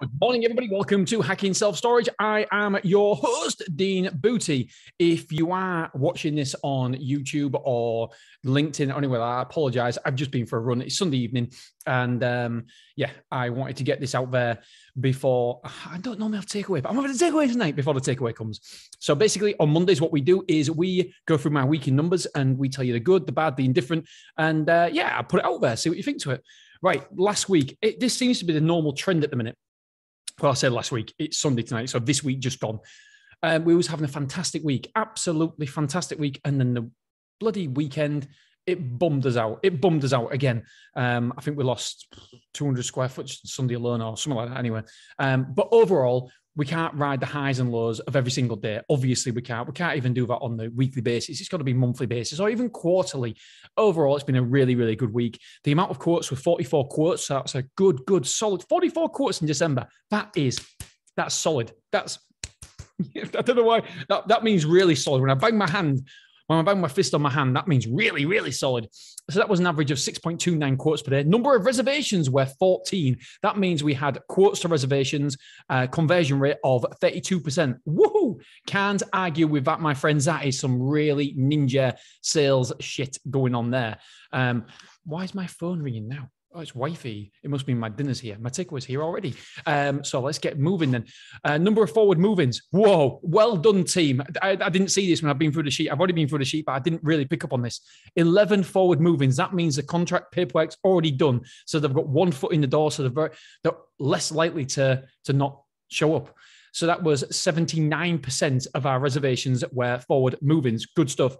Good morning, everybody. Welcome to Hacking Self Storage. I am your host, Dean Booty. If you are watching this on YouTube or LinkedIn anyway, I apologize. I've just been for a run. It's Sunday evening. And um, yeah, I wanted to get this out there before I don't normally have takeaway, but I'm having a takeaway tonight before the takeaway comes. So basically, on Mondays, what we do is we go through my week in numbers and we tell you the good, the bad, the indifferent. And uh, yeah, I put it out there, see what you think to it. Right, last week, it, this seems to be the normal trend at the minute well, I said last week, it's Sunday tonight. So this week just gone. Um, we was having a fantastic week, absolutely fantastic week. And then the bloody weekend, it bummed us out. It bummed us out again. Um, I think we lost 200 square foot Sunday alone or something like that anyway. Um, but overall, we can't ride the highs and lows of every single day. Obviously, we can't. We can't even do that on the weekly basis. It's got to be monthly basis or even quarterly. Overall, it's been a really, really good week. The amount of quotes with 44 quotes, so that's a good, good, solid 44 quotes in December. That is, that's solid. That's I don't know why that, that means really solid. When I bang my hand when I bang my fist on my hand, that means really, really solid. So that was an average of 6.29 quotes per day. Number of reservations were 14. That means we had quotes to reservations, uh, conversion rate of 32%. Woohoo! Can't argue with that, my friends. That is some really ninja sales shit going on there. Um, why is my phone ringing now? oh, it's wifey. It must be my dinner's here. My takeaway's here already. Um, so let's get moving then. Uh, number of forward move-ins. Whoa, well done, team. I, I, didn't see this when I've been through the sheet. I've already been through the sheet, but I didn't really pick up on this. 11 forward move-ins. That means the contract paperwork's already done. So they've got one foot in the door. So they're, they're less likely to, to not show up. So that was 79% of our reservations were forward move-ins. Good stuff.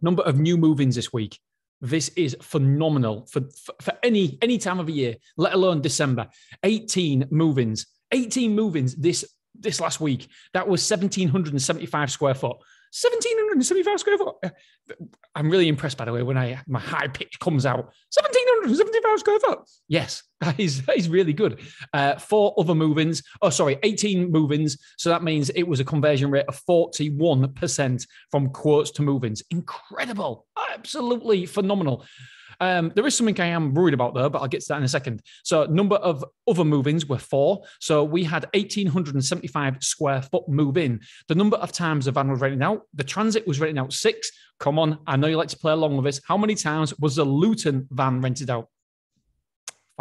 Number of new move-ins this week. This is phenomenal for, for, any any time of the year, let alone December. 18 move-ins. 18 move-ins this this last week. That was 1775 square foot. 1775 square foot. I'm really impressed, by the way, when I my high pitch comes out. 17 270 foot. Yes, that is, that is really good. Uh, four other move ins, oh, sorry, 18 move ins. So that means it was a conversion rate of 41% from quotes to move ins. Incredible. Absolutely phenomenal. Um, there is something I am worried about though, but I'll get to that in a second. So, number of other move-ins were four. So we had 1,875 square foot move-in. The number of times the van was rented out, the transit was rented out six. Come on, I know you like to play along with this. How many times was the Luton van rented out?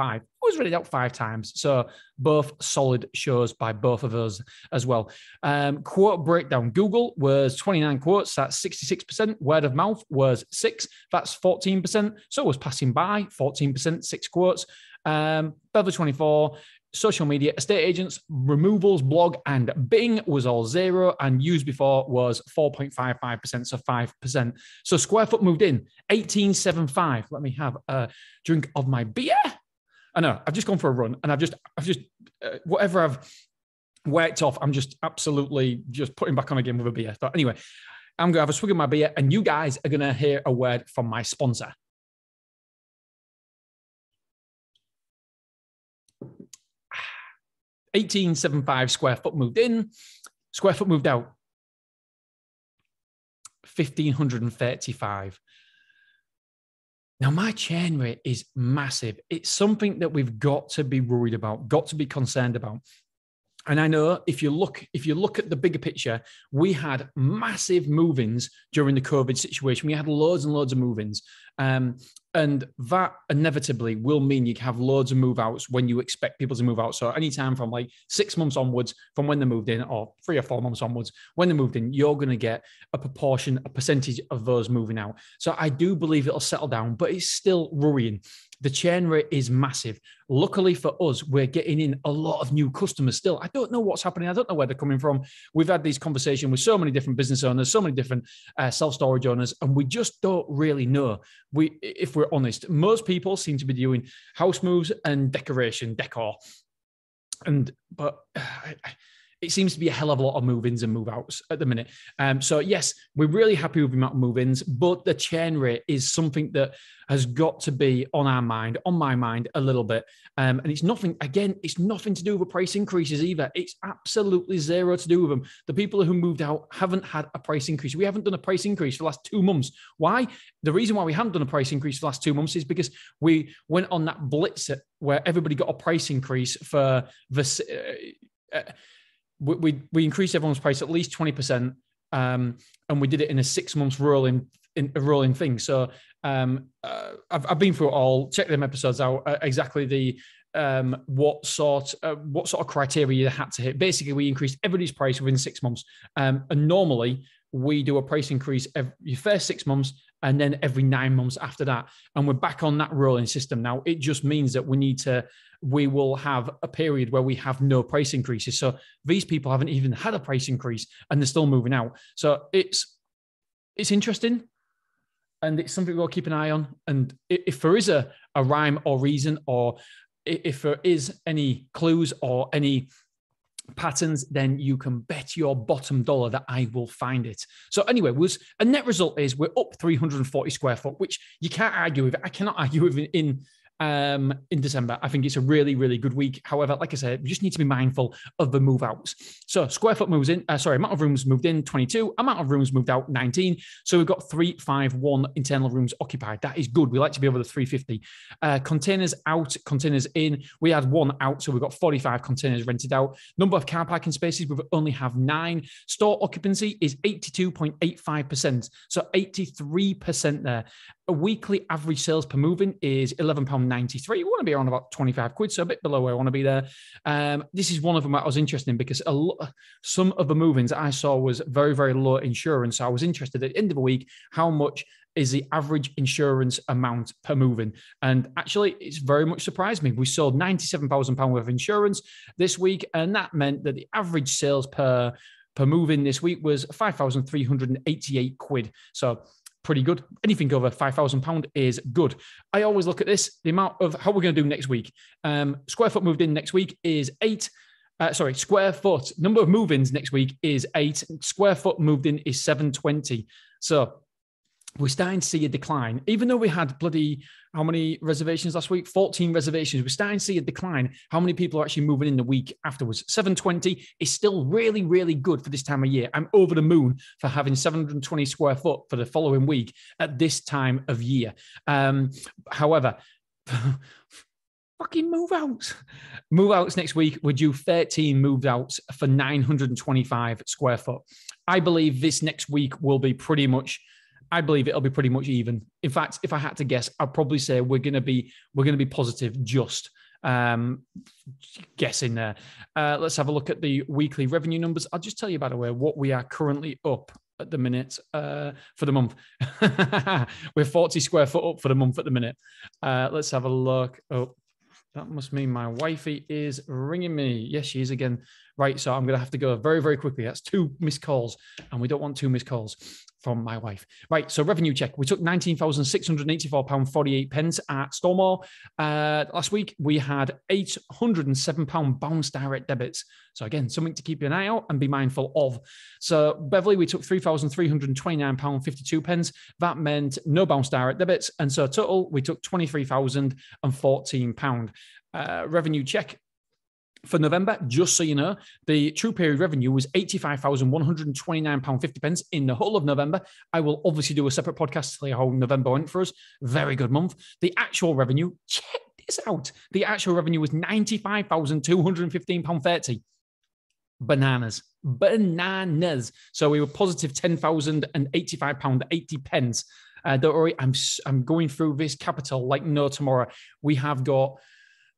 five. It was rated out five times. So both solid shows by both of us as well. Um, quote breakdown Google was 29 quotes, that's 66%. Word of mouth was six, that's 14%. So was passing by, 14%, six quotes. Um, Beverly 24, social media, estate agents, removals, blog, and Bing was all zero, and used before was 4.55%, so 5%. So square foot moved in 1875. Let me have a drink of my beer. I know I've just gone for a run and I've just, I've just, uh, whatever I've worked off, I'm just absolutely just putting back on again with a beer. But anyway, I'm going to have a swig of my beer and you guys are going to hear a word from my sponsor. Eighteen seven five square foot moved in, square foot moved out. 1535 now, my churn rate is massive. It's something that we've got to be worried about, got to be concerned about. And I know if you look, if you look at the bigger picture, we had massive move-ins during the COVID situation. We had loads and loads of move-ins, um, and that inevitably will mean you have loads of move outs when you expect people to move out. So anytime from like six months onwards, from when they moved in, or three or four months onwards, when they moved in, you're going to get a proportion, a percentage of those moving out. So I do believe it'll settle down, but it's still worrying. The churn rate is massive. Luckily for us, we're getting in a lot of new customers still. I don't know what's happening. I don't know where they're coming from. We've had these conversations with so many different business owners, so many different uh, self storage owners, and we just don't really know. We, if we're honest, most people seem to be doing house moves and decoration decor, and but. Uh, I, it seems to be a hell of a lot of move ins and move outs at the minute. Um, so, yes, we're really happy with the amount of move ins, but the churn rate is something that has got to be on our mind, on my mind a little bit. Um, and it's nothing, again, it's nothing to do with price increases either. It's absolutely zero to do with them. The people who moved out haven't had a price increase. We haven't done a price increase for the last two months. Why? The reason why we haven't done a price increase for the last two months is because we went on that blitz where everybody got a price increase for the. Uh, uh we, we, we increased everyone's price at least 20%. Um, and we did it in a six months rolling in, rolling thing. So um, uh, I've, I've, been through it all. Check them episodes out. Uh, exactly the um, what sort uh, what sort of criteria you had to hit. Basically, we increased everybody's price within six months. Um, and normally, we do a price increase every first six months and then every nine months after that. And we're back on that rolling system now. It just means that we need to, we will have a period where we have no price increases. So these people haven't even had a price increase and they're still moving out. So it's it's interesting and it's something we'll keep an eye on. And if there is a, a rhyme or reason or if there is any clues or any patterns, then you can bet your bottom dollar that I will find it. So anyway, was a net result is we're up 340 square foot, which you can't argue with. I cannot argue with in, um, in December. I think it's a really, really good week. However, like I said, we just need to be mindful of the move outs. So square foot moves in, uh, sorry, amount of rooms moved in 22, amount of rooms moved out 19. So we've got 351 internal rooms occupied. That is good. We like to be over the 350. Uh, containers out, containers in. We had one out, so we've got 45 containers rented out. Number of car parking spaces, we only have nine. Store occupancy is 82.85%. So 83% there. A weekly average sales per moving is £11.90. 93. We want to be around about 25 quid, so a bit below where I want to be there. Um, this is one of them that I was interested because because lo- some of the movings I saw was very, very low insurance. So I was interested at the end of the week how much is the average insurance amount per moving. And actually, it's very much surprised me. We sold £97,000 worth of insurance this week, and that meant that the average sales per per move in this week was 5,388 quid. So pretty good. Anything over £5,000 is good. I always look at this the amount of how we're going to do next week. Um, square foot moved in next week is eight. Uh, sorry, square foot number of move ins next week is eight. Square foot moved in is 720. So we're starting to see a decline. Even though we had bloody how many reservations last week? 14 reservations. We're starting to see a decline. How many people are actually moving in the week afterwards? 720 is still really, really good for this time of year. I'm over the moon for having 720 square foot for the following week at this time of year. Um, however, fucking move outs. Move outs next week. we do 13 move outs for 925 square foot. I believe this next week will be pretty much I believe it'll be pretty much even. In fact, if I had to guess, I'd probably say we're gonna be we're gonna be positive just um, guessing there. Uh, let's have a look at the weekly revenue numbers. I'll just tell you, by the way, what we are currently up at the minute uh, for the month. We're 40 square foot up for the month at the minute. Uh, let's have a look. Oh, that must mean my wifey is ringing me. Yes, she is again right, so I'm going to have to go very, very quickly. That's two missed calls, and we don't want two missed calls from my wife. Right, so revenue check. We took £19,684.48 pence at Stormall Uh, last week, we had £807 bounce direct debits. So again, something to keep an eye out and be mindful of. So Beverly, we took £3,329.52 pence. That meant no bounce direct debits. And so total, we took £23,014. Uh, revenue check for November, just so you know, the true period revenue was £85,129.50 in the whole of November. I will obviously do a separate podcast to tell you how November went for us. Very good month. The actual revenue, check this out. The actual revenue was £95,215.30. Bananas. Bananas. So we were positive £10,085.80 pence. Uh, don't worry, I'm, I'm going through this capital like no tomorrow. We have got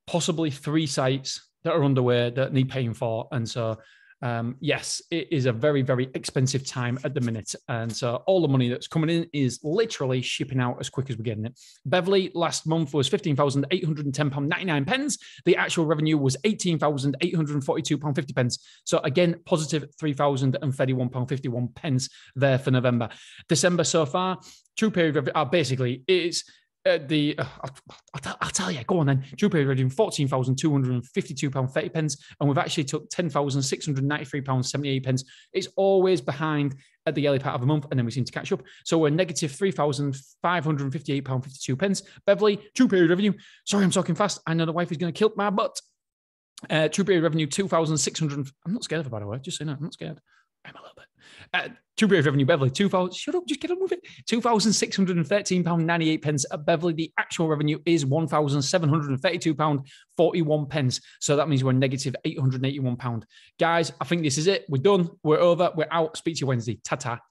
possibly three sites that are underway that need paying for. And so, um, yes, it is a very, very expensive time at the minute. And so all the money that's coming in is literally shipping out as quick as we're getting it. Beverly last month was £15,810.99 pence. The actual revenue was £18,842.50 pence. So again, positive £3,031.51 pence there for November. December so far, true period are uh, basically, it's the uh, I'll, I'll, tell you, go on then. Drew period redeemed fourteen thousand two hundred and fifty-two pound thirty pence, and we've actually took ten thousand six hundred ninety-three pounds seventy-eight pence. It's always behind at the early part of the month, and then we seem to catch up. So we're negative three thousand five hundred fifty-eight pound fifty-two pence. Beverly, two period revenue. Sorry, I'm talking fast. I know the wife is going to kill my butt. Uh, true period revenue two thousand six hundred. I'm not scared of by the way. Just saying that. I'm not scared. I'm a little bit. Uh, Tubury Revenue Beverly. 2000, shut up, just get on with it. £2,613.98 pence at Beverly, The actual revenue is £1,732.41 pence. So that means we're £881. Guys, I think this is it. We're done. We're over. We're out. Speak to you Wednesday. Ta ta.